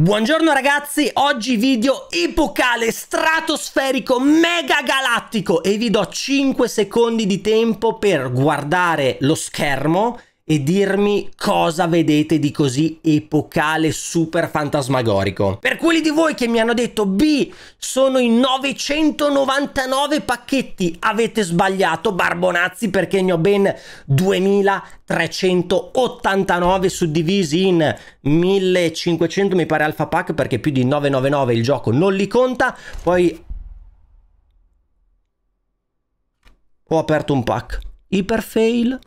Buongiorno ragazzi, oggi video epocale, stratosferico, mega galattico e vi do 5 secondi di tempo per guardare lo schermo e dirmi cosa vedete di così epocale, super fantasmagorico. Per quelli di voi che mi hanno detto B, sono i 999 pacchetti, avete sbagliato, barbonazzi, perché ne ho ben 2389 suddivisi in 1500, mi pare alfa pack, perché più di 999 il gioco non li conta, poi... Ho aperto un pack. fail.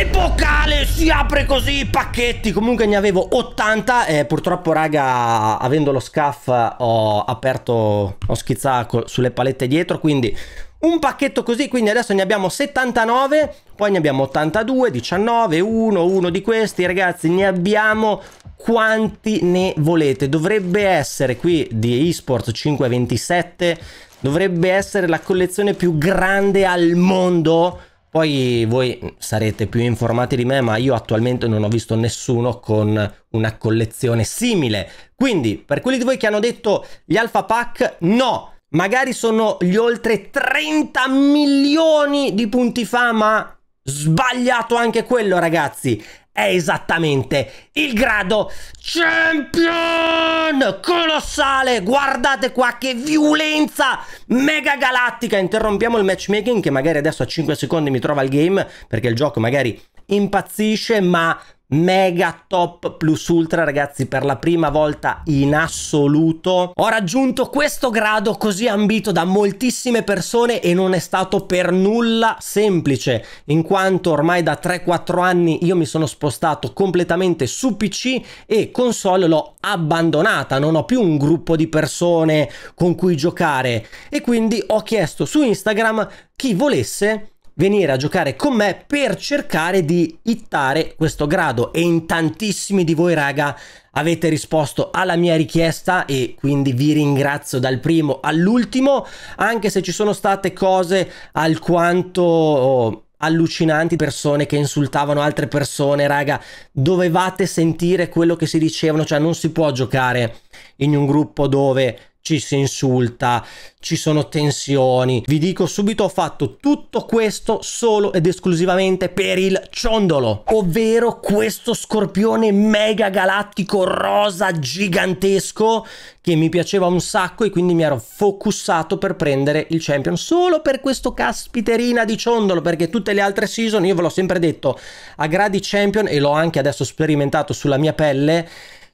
Il boccale si apre così, i pacchetti. Comunque ne avevo 80 e purtroppo raga, avendo lo scaff ho aperto, ho schizzato sulle palette dietro, quindi un pacchetto così, quindi adesso ne abbiamo 79, poi ne abbiamo 82, 19, 1, 1 di questi, ragazzi, ne abbiamo quanti ne volete. Dovrebbe essere qui di esports 527, dovrebbe essere la collezione più grande al mondo poi voi sarete più informati di me, ma io attualmente non ho visto nessuno con una collezione simile. Quindi, per quelli di voi che hanno detto gli Alpha Pack, no! Magari sono gli oltre 30 milioni di punti fama. Sbagliato anche quello, ragazzi è esattamente il grado Champion colossale. Guardate qua che violenza mega galattica. Interrompiamo il matchmaking che magari adesso a 5 secondi mi trova il game perché il gioco magari impazzisce, ma mega top plus ultra ragazzi per la prima volta in assoluto ho raggiunto questo grado così ambito da moltissime persone e non è stato per nulla semplice in quanto ormai da 3-4 anni io mi sono spostato completamente su pc e console l'ho abbandonata non ho più un gruppo di persone con cui giocare e quindi ho chiesto su instagram chi volesse venire a giocare con me per cercare di hittare questo grado e in tantissimi di voi raga avete risposto alla mia richiesta e quindi vi ringrazio dal primo all'ultimo anche se ci sono state cose alquanto oh, allucinanti persone che insultavano altre persone, raga, dovevate sentire quello che si dicevano, cioè non si può giocare in un gruppo dove ci si insulta, ci sono tensioni. Vi dico subito, ho fatto tutto questo solo ed esclusivamente per il ciondolo, ovvero questo scorpione mega galattico rosa gigantesco che mi piaceva un sacco e quindi mi ero focussato per prendere il champion solo per questo caspiterina di ciondolo, perché tutte le altre season, io ve l'ho sempre detto, a gradi champion e l'ho anche adesso sperimentato sulla mia pelle,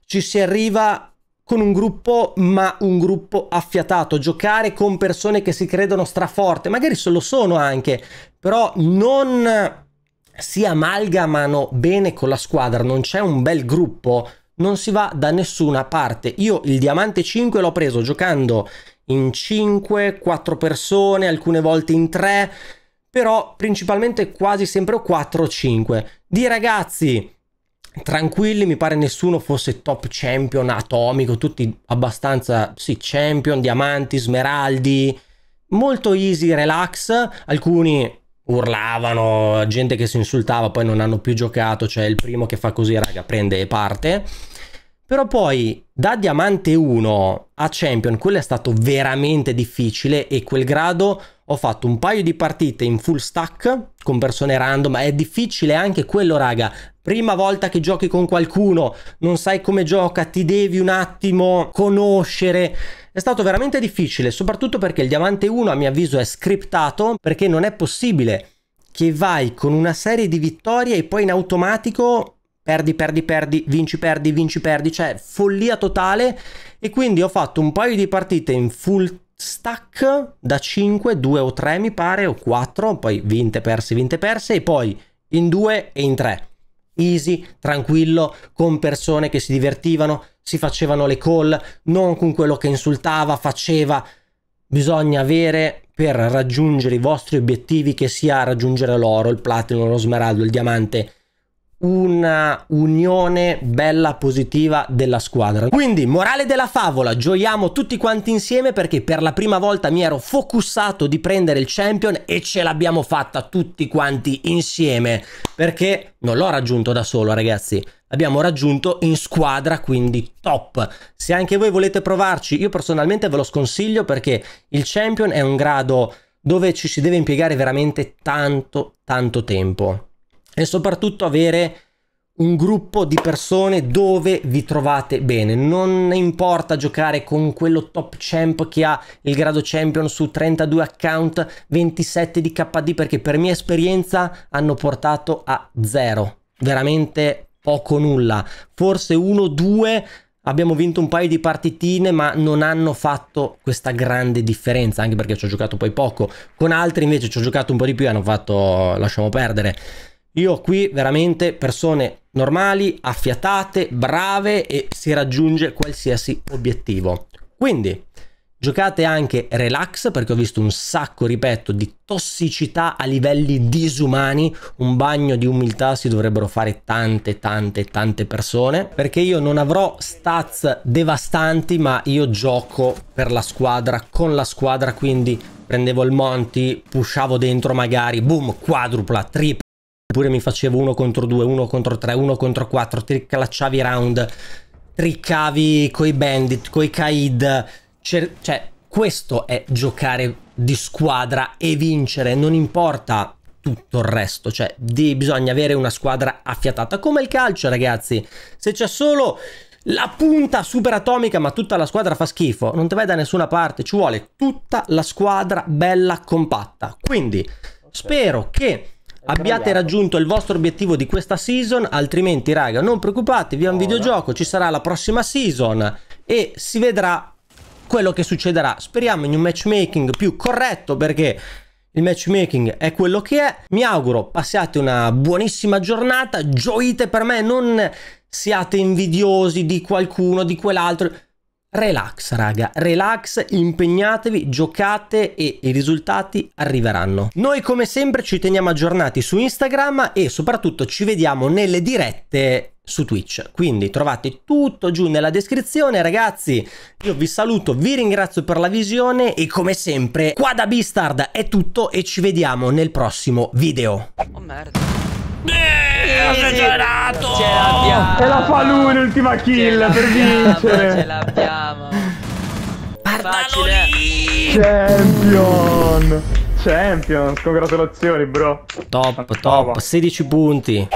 ci si arriva con un gruppo, ma un gruppo affiatato, giocare con persone che si credono straforte, magari se lo sono anche, però non si amalgamano bene con la squadra, non c'è un bel gruppo, non si va da nessuna parte. Io il diamante 5 l'ho preso giocando in 5, 4 persone, alcune volte in 3, però principalmente quasi sempre 4-5. o Di ragazzi tranquilli, mi pare nessuno fosse top champion atomico, tutti abbastanza, sì, champion, diamanti, smeraldi, molto easy, relax, alcuni urlavano, gente che si insultava, poi non hanno più giocato, cioè il primo che fa così, raga, prende e parte. Però poi da Diamante 1 a Champion quello è stato veramente difficile e quel grado ho fatto un paio di partite in full stack con persone random, è difficile anche quello raga. Prima volta che giochi con qualcuno, non sai come gioca, ti devi un attimo conoscere. È stato veramente difficile, soprattutto perché il Diamante 1 a mio avviso è scriptato perché non è possibile che vai con una serie di vittorie e poi in automatico perdi, perdi, perdi, vinci, perdi, vinci, perdi, cioè follia totale e quindi ho fatto un paio di partite in full stack da 5, 2 o 3 mi pare o 4, poi vinte, perse, vinte, perse e poi in 2 e in 3. Easy, tranquillo, con persone che si divertivano, si facevano le call, non con quello che insultava, faceva. Bisogna avere per raggiungere i vostri obiettivi che sia raggiungere l'oro, il platino, lo smeraldo, il diamante, una unione bella positiva della squadra. Quindi, morale della favola, gioiamo tutti quanti insieme perché per la prima volta mi ero focussato di prendere il champion e ce l'abbiamo fatta tutti quanti insieme perché non l'ho raggiunto da solo, ragazzi. l'abbiamo raggiunto in squadra, quindi top. Se anche voi volete provarci, io personalmente ve lo sconsiglio perché il champion è un grado dove ci si deve impiegare veramente tanto tanto tempo e soprattutto avere un gruppo di persone dove vi trovate bene. Non importa giocare con quello top champ che ha il grado champion su 32 account, 27 di KD, perché per mia esperienza hanno portato a zero. Veramente poco nulla. Forse uno, due. Abbiamo vinto un paio di partitine, ma non hanno fatto questa grande differenza, anche perché ci ho giocato poi poco. Con altri invece ci ho giocato un po' di più e hanno fatto, lasciamo perdere. Io ho qui veramente persone normali, affiatate, brave e si raggiunge qualsiasi obiettivo. Quindi giocate anche relax perché ho visto un sacco, ripeto, di tossicità a livelli disumani, un bagno di umiltà si dovrebbero fare tante tante tante persone perché io non avrò stats devastanti ma io gioco per la squadra, con la squadra quindi prendevo il Monti, pushavo dentro magari, boom, quadrupla, triple. Pure mi facevo uno contro due, uno contro tre, uno contro quattro, ti round, triccavi coi bandit, coi kaid, cioè questo è giocare di squadra e vincere, non importa tutto il resto, cioè di, bisogna avere una squadra affiatata, come il calcio ragazzi, se c'è solo la punta super atomica ma tutta la squadra fa schifo, non ti vai da nessuna parte, ci vuole tutta la squadra bella compatta, quindi okay. spero che abbiate raggiunto il vostro obiettivo di questa season, altrimenti raga non preoccupatevi, è un videogioco, ci sarà la prossima season e si vedrà quello che succederà. Speriamo in un matchmaking più corretto perché il matchmaking è quello che è. Mi auguro passiate una buonissima giornata, gioite per me, non siate invidiosi di qualcuno, di quell'altro Relax raga, relax, impegnatevi, giocate e i risultati arriveranno. Noi come sempre ci teniamo aggiornati su Instagram e soprattutto ci vediamo nelle dirette su Twitch. Quindi trovate tutto giù nella descrizione ragazzi. Io vi saluto, vi ringrazio per la visione e come sempre qua da bistard è tutto e ci vediamo nel prossimo video. Oh merda. Eh! esagerato! Ce l'abbiamo! E la fa lui l'ultima kill per vincere! Ce l'abbiamo! Guardalo lì! Champion! Champions, congratulazioni bro! Top, top, 16 punti!